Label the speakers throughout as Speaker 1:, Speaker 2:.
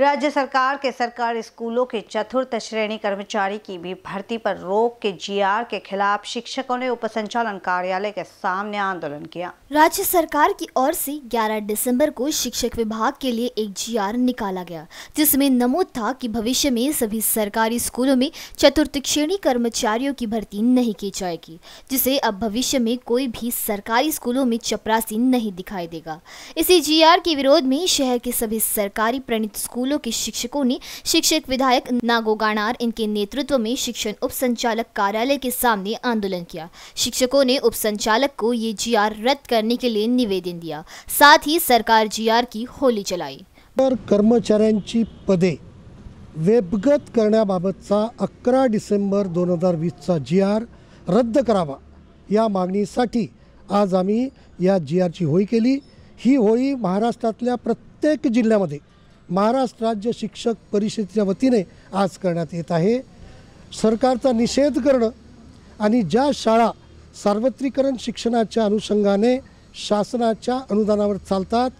Speaker 1: राज्य सरकार के सरकारी स्कूलों के चतुर्थ श्रेणी कर्मचारी की भी भर्ती पर रोक के जीआर के खिलाफ शिक्षकों ने उपसंचालन कार्यालय के सामने आंदोलन किया
Speaker 2: राज्य सरकार की ओर से 11 दिसंबर को शिक्षक विभाग के लिए एक जीआर निकाला गया जिसमें नमूद था कि भविष्य में सभी सरकारी स्कूलों में चतुर्थ श्रेणी कर्मचारियों की भर्ती नहीं की जाएगी जिसे अब भविष्य में कोई भी सरकारी स्कूलों में चपरासी नहीं दिखाई देगा इसी जी के विरोध में शहर के सभी सरकारी प्रणित स्कूल स्कूलों के शिक्षकों ने शिक्षक विधायक नागो इनके नेतृत्व में शिक्षण उप संचालक कार्यालय के सामने आंदोलन किया शिक्षकों ने उप संचालक को ये जीआर रद्द करने के लिए निवेदन दिया साथ ही सरकार जीआर की होली चलाई
Speaker 3: तर कर्मचाऱ्यांची पदे वेबगत करण्याबाबतचा अकरा डिसेंबर दोन हजार वीसचा जी आर रद्द करावा या मागणीसाठी आज आम्ही या जी आरची होळी केली ही होळी महाराष्ट्रातल्या प्रत्येक जिल्ह्यामध्ये महाराष्ट्र राज्य शिक्षक परिषदेच्या वतीने आज करण्यात येत आहे सरकारचा निषेध करणं आणि ज्या शाळा सार्वत्रिकरण शिक्षणाच्या अनुषंगाने शासनाच्या अनुदानावर चालतात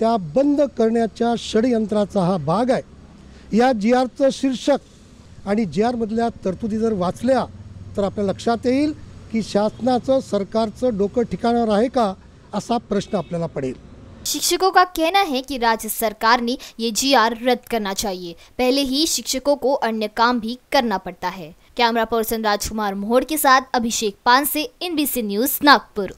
Speaker 3: त्या बंद करण्याच्या षडयंत्राचा हा भाग आहे या जी आरचं शीर्षक आणि जी आरमधल्या तरतुदी जर वाचल्या तर आपल्या लक्षात येईल की शासनाचं सरकारचं डोकं ठिकाणावर आहे का असा प्रश्न आपल्याला पडेल
Speaker 2: शिक्षकों का कहना है कि राज्य सरकार ने ये जीआर रद्द करना चाहिए पहले ही शिक्षकों को अन्य काम भी करना पड़ता है कैमरा पर्सन राजकुमार मोहड़ के साथ अभिषेक पान से एनबीसी न्यूज नागपुर